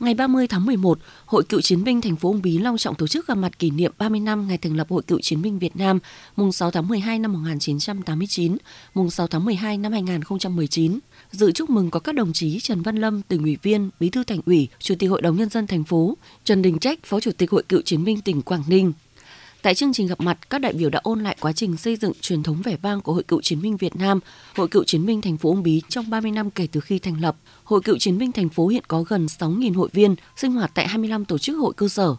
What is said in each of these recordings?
Ngày 30 tháng 11, Hội Cựu chiến binh thành phố Uông Bí long trọng tổ chức gặp mặt kỷ niệm 30 năm ngày thành lập Hội Cựu chiến binh Việt Nam, mùng 6 tháng 12 năm 1989, mùng 6 tháng 12 năm 2019. Dự chúc mừng có các đồng chí Trần Văn Lâm, tỉnh ủy viên, bí thư thành ủy, chủ tịch hội đồng nhân dân thành phố, Trần Đình Trách, phó chủ tịch Hội Cựu chiến binh tỉnh Quảng Ninh, Tại chương trình gặp mặt, các đại biểu đã ôn lại quá trình xây dựng truyền thống vẻ vang của Hội Cựu Chiến binh Việt Nam, Hội Cựu Chiến binh thành phố Uông Bí trong 30 năm kể từ khi thành lập. Hội Cựu Chiến binh thành phố hiện có gần 6.000 hội viên, sinh hoạt tại 25 tổ chức hội cơ sở.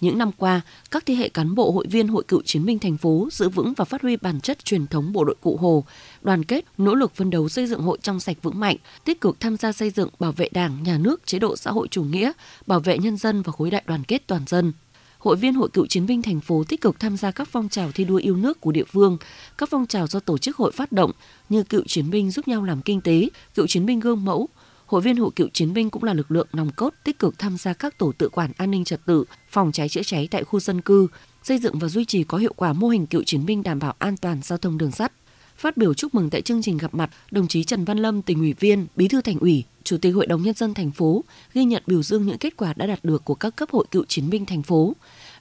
Những năm qua, các thế hệ cán bộ hội viên Hội Cựu Chiến binh thành phố giữ vững và phát huy bản chất truyền thống bộ đội Cụ Hồ, đoàn kết, nỗ lực phấn đấu xây dựng hội trong sạch vững mạnh, tích cực tham gia xây dựng, bảo vệ Đảng, nhà nước, chế độ xã hội chủ nghĩa, bảo vệ nhân dân và khối đại đoàn kết toàn dân hội viên Hội Cựu chiến binh thành phố tích cực tham gia các phong trào thi đua yêu nước của địa phương, các phong trào do tổ chức hội phát động như cựu chiến binh giúp nhau làm kinh tế, cựu chiến binh gương mẫu. Hội viên Hội Cựu chiến binh cũng là lực lượng nòng cốt tích cực tham gia các tổ tự quản an ninh trật tự, phòng cháy chữa cháy tại khu dân cư, xây dựng và duy trì có hiệu quả mô hình cựu chiến binh đảm bảo an toàn giao thông đường sắt. Phát biểu chúc mừng tại chương trình gặp mặt, đồng chí Trần Văn Lâm, tỉnh ủy viên, bí thư thành ủy, chủ tịch hội đồng nhân dân thành phố ghi nhận biểu dương những kết quả đã đạt được của các cấp hội cựu chiến binh thành phố.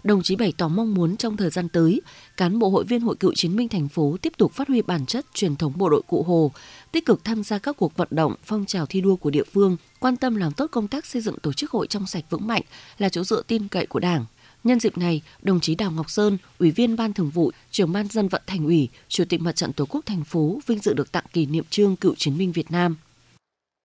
Đồng chí bày tỏ mong muốn trong thời gian tới, cán bộ hội viên hội cựu chiến binh thành phố tiếp tục phát huy bản chất truyền thống bộ đội cụ Hồ, tích cực tham gia các cuộc vận động, phong trào thi đua của địa phương, quan tâm làm tốt công tác xây dựng tổ chức hội trong sạch vững mạnh là chỗ dựa tin cậy của Đảng, Nhân dịp này, đồng chí Đào Ngọc Sơn, Ủy viên Ban Thường vụ, Trưởng ban dân vận Thành ủy, Chủ tịch Mặt trận Tổ quốc thành phố vinh dự được tặng kỷ niệm trương cựu chiến binh Việt Nam.